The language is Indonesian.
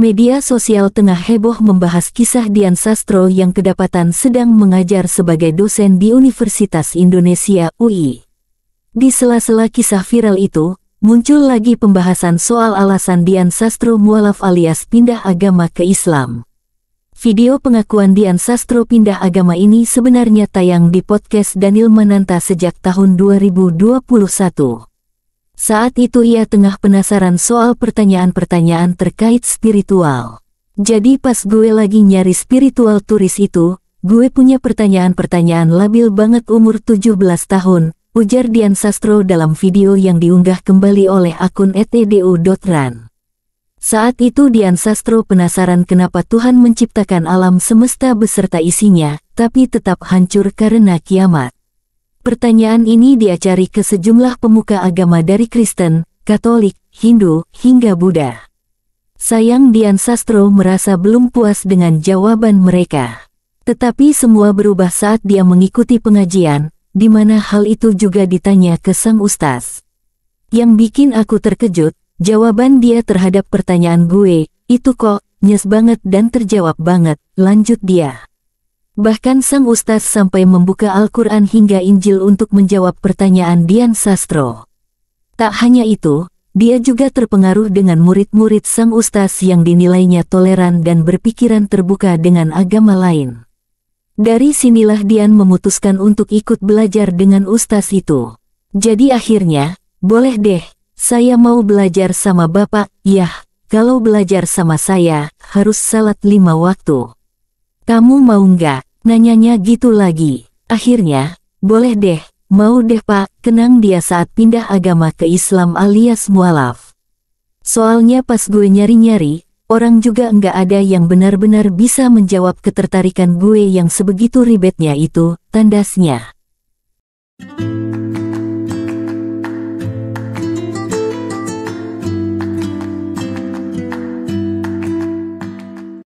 Media sosial tengah heboh membahas kisah Dian Sastro yang kedapatan sedang mengajar sebagai dosen di Universitas Indonesia UI. Di sela-sela kisah viral itu, muncul lagi pembahasan soal alasan Dian Sastro mualaf alias pindah agama ke Islam. Video pengakuan Dian Sastro pindah agama ini sebenarnya tayang di podcast Daniel Mananta sejak tahun 2021. Saat itu ia tengah penasaran soal pertanyaan-pertanyaan terkait spiritual. Jadi pas gue lagi nyari spiritual turis itu, gue punya pertanyaan-pertanyaan labil banget umur 17 tahun, ujar Dian Sastro dalam video yang diunggah kembali oleh akun etdu.ran. Saat itu Dian Sastro penasaran kenapa Tuhan menciptakan alam semesta beserta isinya, tapi tetap hancur karena kiamat. Pertanyaan ini diacari ke sejumlah pemuka agama dari Kristen, Katolik, Hindu, hingga Buddha. Sayang Dian Sastro merasa belum puas dengan jawaban mereka. Tetapi semua berubah saat dia mengikuti pengajian, di mana hal itu juga ditanya ke sang ustaz. Yang bikin aku terkejut, jawaban dia terhadap pertanyaan gue, itu kok, nyes banget dan terjawab banget, lanjut dia. Bahkan sang ustaz sampai membuka Al-Quran hingga Injil untuk menjawab pertanyaan Dian Sastro. Tak hanya itu, dia juga terpengaruh dengan murid-murid sang ustaz yang dinilainya toleran dan berpikiran terbuka dengan agama lain. Dari sinilah Dian memutuskan untuk ikut belajar dengan ustaz itu. Jadi akhirnya, boleh deh, saya mau belajar sama bapak, yah, kalau belajar sama saya, harus salat lima waktu. Kamu mau nggak? Nanyanya gitu lagi. Akhirnya, boleh deh, mau deh pak, kenang dia saat pindah agama ke Islam alias mualaf. Soalnya pas gue nyari-nyari, orang juga nggak ada yang benar-benar bisa menjawab ketertarikan gue yang sebegitu ribetnya itu, tandasnya.